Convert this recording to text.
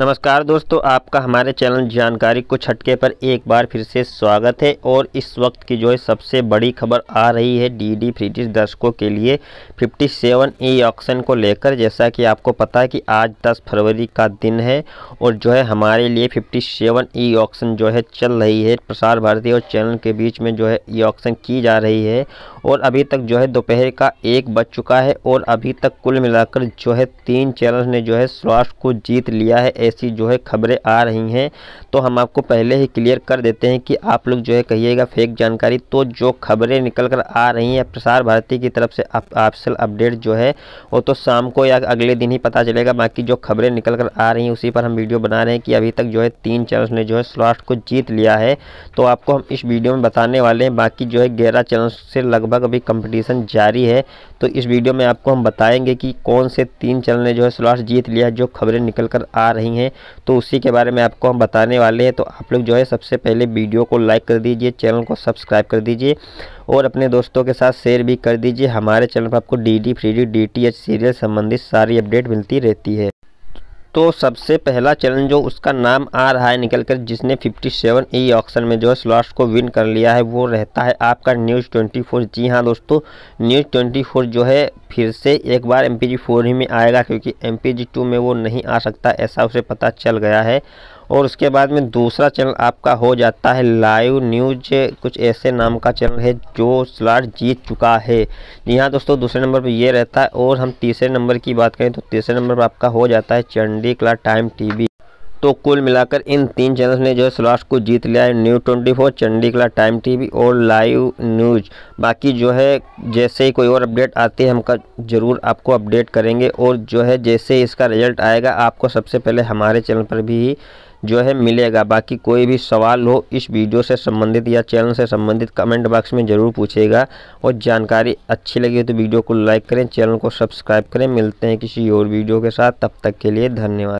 नमस्कार दोस्तों आपका हमारे चैनल जानकारी कुछ हटके पर एक बार फिर से स्वागत है और इस वक्त की जो है सबसे बड़ी खबर आ रही है डीडी फ्रिटिश दर्शकों के लिए 57 सेवन ई ऑक्शन को लेकर जैसा कि आपको पता है कि आज 10 फरवरी का दिन है और जो है हमारे लिए 57 सेवन ई ऑक्शन जो है चल रही है प्रसार भारती और चैनल के बीच में जो है ई e ऑक्शन की जा रही है और अभी तक जो है दोपहर का एक बज चुका है और अभी तक कुल मिलाकर जो है तीन चैनल ने जो है स्वास्थ्य को जीत लिया है ऐसी जो है खबरें आ रही हैं तो हम आपको पहले ही क्लियर कर देते हैं कि आप लोग जो है कहिएगा फेक जानकारी तो जो खबरें निकल कर आ रही हैं प्रसार भारती की तरफ से ऑफिसल आप, अपडेट जो है वो तो शाम को या अगले दिन ही पता चलेगा बाकी जो खबरें निकल कर आ रही हैं उसी पर हम वीडियो बना रहे हैं कि अभी तक जो है तीन चैनल्स ने जो है स्लॉट को जीत लिया है तो आपको हम इस वीडियो में बताने वाले हैं बाकी जो है ग्यारह चैनल से लगभग अभी कंपटीशन जारी है तो इस वीडियो में आपको हम बताएंगे कि कौन से तीन चैनल ने जो है स्लॉट जीत लिया जो खबरें निकल कर आ रही हैं नहीं है तो उसी के बारे में आपको हम बताने वाले हैं तो आप लोग जो है सबसे पहले वीडियो को लाइक कर दीजिए चैनल को सब्सक्राइब कर दीजिए और अपने दोस्तों के साथ शेयर भी कर दीजिए हमारे चैनल पर आपको D D free D D T H serial संबंधित सारी अपडेट मिलती रहती है तो सबसे पहला चैलेंज जो उसका नाम आ रहा है निकल कर जिसने 57 ई ऑक्शन में जो है स्लॉट्स को विन कर लिया है वो रहता है आपका न्यूज़ 24 जी हाँ दोस्तों न्यूज़ 24 जो है फिर से एक बार एम पी ही में आएगा क्योंकि एम पी में वो नहीं आ सकता ऐसा उसे पता चल गया है और उसके बाद में दूसरा चैनल आपका हो जाता है लाइव न्यूज कुछ ऐसे नाम का चैनल है जो स्लॉट जीत चुका है जी हाँ दोस्तों दूसरे नंबर पर यह रहता है और हम तीसरे नंबर की बात करें तो तीसरे नंबर पर आपका हो जाता है चंडी क्ला टाइम टी तो कुल मिलाकर इन तीन चैनल्स ने जो है स्लॉट को जीत लिया है news twenty four Chandigarh time TV और लाइव न्यूज बाकी जो है जैसे ही कोई और अपडेट आती है हम का ज़रूर आपको अपडेट करेंगे और जो है जैसे इसका रिजल्ट आएगा आपको सबसे पहले हमारे चैनल पर भी जो है मिलेगा बाकी कोई भी सवाल हो इस वीडियो से संबंधित या चैनल से संबंधित कमेंट बॉक्स में ज़रूर पूछेगा और जानकारी अच्छी लगी हो तो वीडियो को लाइक करें चैनल को सब्सक्राइब करें मिलते हैं किसी और वीडियो के साथ तब तक के लिए धन्यवाद